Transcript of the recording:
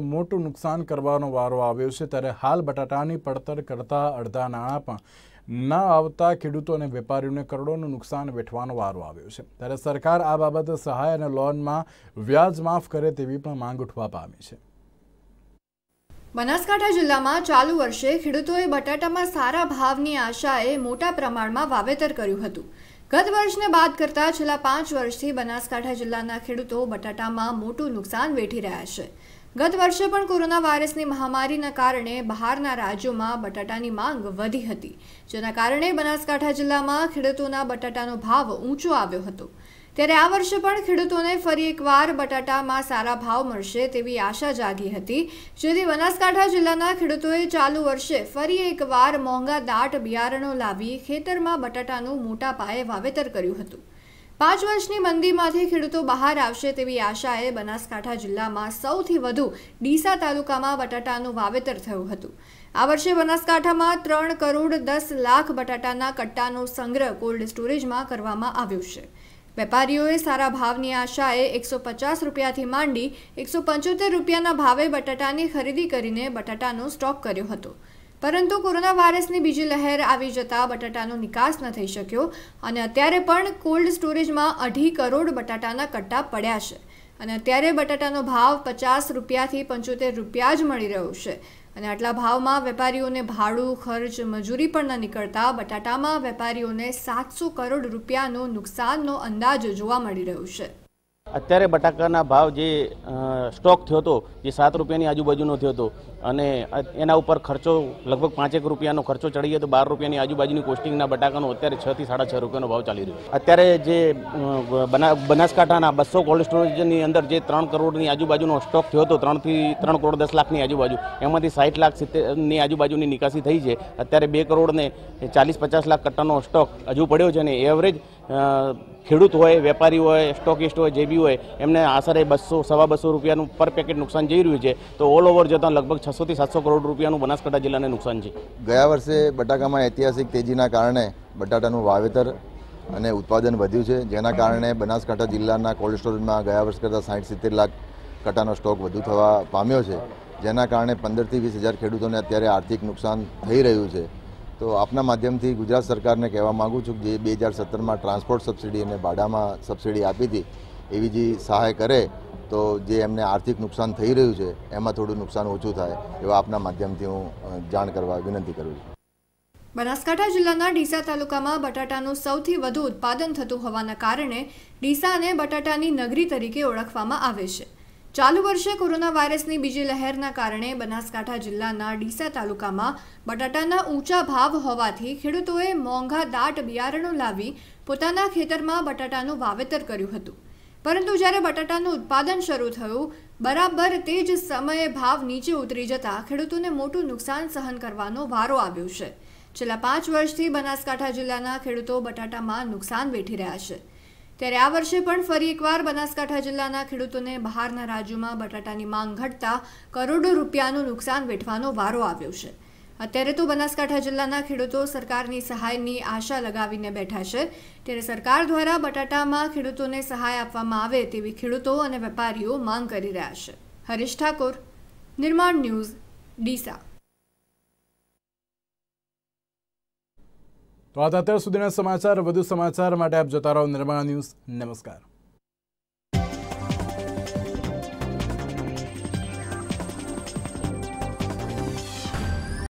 મોટું નુકસાન કરવાનો વારો આવ્યો છે ત્યારે હાલ બટાટાની પડતર કરતા અડધા નાણાં પણ ના આવતા ખેડૂતો અને વેપારીઓને કરોડોનું નુકસાન વેઠવાનો વારો આવ્યો છે ત્યારે સરકાર આ બાબતે સહાય અને લોનમાં વ્યાજ માફ કરે તેવી પણ માંગ ઉઠવા પામી છે બનાસકાંઠા જિલ્લામાં ચાલુ વર્ષે ખેડૂતોએ બટાટામાં સારા ભાવની આશાએ મોટા પ્રમાણમાં વાવેતર કર્યું હતું ગત વર્ષને બાદ કરતા છેલ્લા પાંચ વર્ષથી બનાસકાંઠા જિલ્લાના ખેડૂતો બટાટામાં મોટું નુકસાન વેઠી રહ્યા છે ગત વર્ષે પણ કોરોના વાયરસની મહામારીના કારણે બહારના રાજ્યોમાં બટાટાની માંગ વધી હતી જેના કારણે બનાસકાંઠા જિલ્લામાં ખેડૂતોના બટાટાનો ભાવ ઊંચો આવ્યો હતો ત્યારે આ વર્ષે પણ ખેડૂતોને ફરી એકવાર બટાટામાં સારા ભાવ મળશે તેવી આશા જાગી હતી જેથી બનાસકાંઠા જિલ્લાના ખેડૂતોએ ચાલુ વર્ષે ફરી એકવાર મોંઘા દાટ બિયારણો લાવી ખેતરમાં બટાટાનું મોટા પાયે વાવેતર કર્યું હતું પાંચ વર્ષની મંદીમાંથી ખેડૂતો બહાર આવશે તેવી આશાએ બનાસકાંઠા જિલ્લામાં સૌથી વધુ ડીસા તાલુકામાં બટાટાનું વાવેતર થયું હતું આ વર્ષે બનાસકાંઠામાં ત્રણ કરોડ દસ લાખ બટાટાના કટ્ટાનો સંગ્રહ કોલ્ડ સ્ટોરેજમાં કરવામાં આવ્યો છે વેપારીઓએ સારા ભાવની આશાએ એકસો પચાસ રૂપિયાથી માંડી એકસો પંચોતેર રૂપિયાના ભાવે બટાટાની ખરીદી કરીને બટાટાનો સ્ટોક કર્યો હતો પરંતુ કોરોના વાયરસની બીજી લહેર આવી જતા બટાટાનો નિકાસ ન થઈ શક્યો અને અત્યારે પણ કોલ્ડ સ્ટોરેજમાં અઢી કરોડ બટાટાના કટ્ટા પડ્યા છે અને અત્યારે બટાટાનો ભાવ પચાસ રૂપિયાથી પંચોતેર રૂપિયા જ મળી રહ્યો છે અને આટલા ભાવમાં વેપારીઓને ભાડું ખર્ચ મજૂરી પણ ન નીકળતા બટાટામાં વેપારીઓને સાતસો કરોડ રૂપિયાનો નુકસાનનો અંદાજ જોવા મળી રહ્યો છે અત્યારે બટાકાના ભાવ જે સ્ટોક થયો હતો જે સાત રૂપિયાની આજુબાજુનો થયો હતો અને એના ઉપર ખર્ચો લગભગ પાંચેક રૂપિયાનો ખર્ચો ચડી ગયો તો બાર રૂપિયાની આજુબાજુની કોસ્ટિંગના બટાકાનો અત્યારે છથી સાડા છ રૂપિયાનો ભાવ ચાલી રહ્યો અત્યારે જે બનાસકાંઠાના બસો કોલ્ડ સ્ટોરેજની અંદર જે ત્રણ કરોડની આજુબાજુનો સ્ટોક થયો હતો ત્રણથી ત્રણ કરોડ દસ લાખની આજુબાજુ એમાંથી સાઠ લાખ સિત્તેરની આજુબાજુની નિકાસી થઈ છે અત્યારે બે કરોડને ચાલીસ પચાસ લાખ કટ્ટાનો સ્ટોક હજુ પડ્યો છે અને એવરેજ ખેડૂત હોય વેપારી હોય સ્ટોકિસ્ટ હોય જે બી હોય એમને આશરે બસો સવા બસો રૂપિયાનું પર પેકેટ નુકસાન જઈ રહ્યું છે તો ઓલ ઓવર જતાં લગભગ છસોથી સાતસો કરોડ રૂપિયાનું બનાસકાંઠા જિલ્લાને નુકસાન છે ગયા વર્ષે બટાકામાં ઐતિહાસિક તેજીના કારણે બટાટાનું વાવેતર અને ઉત્પાદન વધ્યું છે જેના કારણે બનાસકાંઠા જિલ્લાના કોલ્ડ સ્ટોરેજમાં ગયા વર્ષ કરતાં સાઠ સિત્તેર લાખ કટાનો સ્ટોક વધુ થવા પામ્યો છે જેના કારણે પંદરથી વીસ હજાર ખેડૂતોને અત્યારે આર્થિક નુકસાન થઈ રહ્યું છે તો આપના માધ્યમથી ગુજરાત સરકારને કહેવા માગું છું કે જે બે હજાર સત્તરમાં ટ્રાન્સપોર્ટ સબસિડી અને ભાડામાં સબસિડી આપી હતી એવી જે સહાય કરે તો જે એમને આર્થિક નુકસાન થઈ રહ્યું છે એમાં થોડું નુકસાન ઓછું થાય એવા આપના માધ્યમથી હું જાણ કરવા વિનંતી કરું છું બનાસકાંઠા જિલ્લાના ડીસા તાલુકામાં બટાટાનું સૌથી વધુ ઉત્પાદન થતું હોવાના કારણે ડીસાને બટાટાની નગરી તરીકે ઓળખવામાં આવે છે ચાલુ વર્ષે કોરોના વાયરસની બીજી લહેરના કારણે બનાસકાંઠા જિલ્લાના ડીસા તાલુકામાં બટાટાના ઊંચા ભાવ હોવાથી ખેડૂતોએ મોંઘા દાટ બિયારણો લાવી પોતાના ખેતરમાં બટાટાનું વાવેતર કર્યું હતું પરંતુ જ્યારે બટાટાનું ઉત્પાદન શરૂ થયું બરાબર તે જ સમયે ભાવ નીચે ઉતરી જતાં ખેડૂતોને મોટું નુકસાન સહન કરવાનો વારો આવ્યો છે છેલ્લા પાંચ વર્ષથી બનાસકાંઠા જિલ્લાના ખેડૂતો બટાટામાં નુકસાન વેઠી રહ્યા છે ત્યારે આ વર્ષે પણ ફરી એકવાર બનાસકાંઠા જિલ્લાના ખેડૂતોને બહારના રાજ્યોમાં બટાટાની માંગ ઘટતા કરોડો રૂપિયાનું નુકસાન વેઠવાનો વારો આવ્યો છે અત્યારે તો બનાસકાંઠા જિલ્લાના ખેડૂતો સરકારની સહાયની આશા લગાવીને બેઠા છે ત્યારે સરકાર દ્વારા બટાટામાં ખેડૂતોને સહાય આપવામાં આવે તેવી ખેડૂતો અને વેપારીઓ માંગ કરી રહ્યા છે હરીશ ઠાકોર નિર્માણ ન્યૂઝ ડીસા તો આ અત્યાર સુધીના સમાચાર વધુ સમાચાર માટે આપ જોતા રહો નિર્માણ ન્યૂઝ નમસ્કાર